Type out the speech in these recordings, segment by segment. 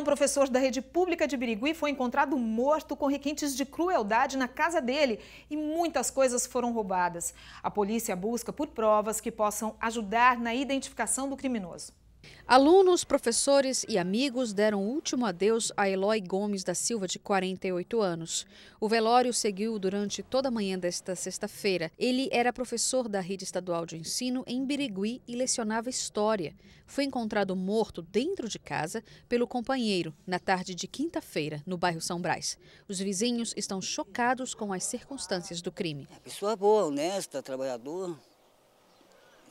Um professor da rede pública de Birigui foi encontrado morto com requintes de crueldade na casa dele e muitas coisas foram roubadas. A polícia busca por provas que possam ajudar na identificação do criminoso. Alunos, professores e amigos deram o último adeus a Eloy Gomes da Silva, de 48 anos. O velório seguiu durante toda a manhã desta sexta-feira. Ele era professor da rede estadual de ensino em Birigui e lecionava História. Foi encontrado morto dentro de casa pelo companheiro na tarde de quinta-feira, no bairro São Brás. Os vizinhos estão chocados com as circunstâncias do crime. É, pessoa boa, honesta, trabalhador,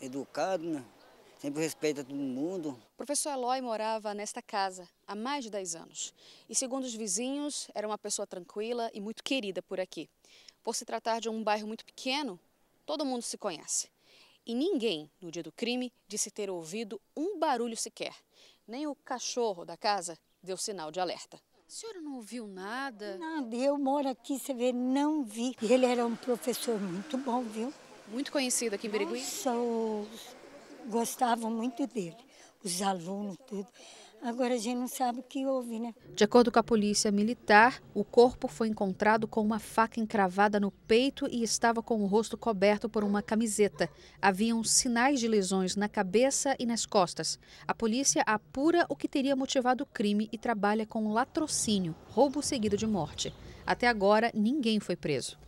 educado, né? sempre respeita todo mundo. O professor Aloy morava nesta casa há mais de 10 anos e, segundo os vizinhos, era uma pessoa tranquila e muito querida por aqui. Por se tratar de um bairro muito pequeno, todo mundo se conhece. E ninguém, no dia do crime, disse ter ouvido um barulho sequer. Nem o cachorro da casa deu sinal de alerta. A senhora não ouviu nada? Nada, eu moro aqui, você vê, não vi. Ele era um professor muito bom, viu? Muito conhecido aqui em Birigui? Sou gostavam muito dele, os alunos, tudo. Agora a gente não sabe o que houve, né? De acordo com a polícia militar, o corpo foi encontrado com uma faca encravada no peito e estava com o rosto coberto por uma camiseta. Haviam sinais de lesões na cabeça e nas costas. A polícia apura o que teria motivado o crime e trabalha com latrocínio, roubo seguido de morte. Até agora, ninguém foi preso.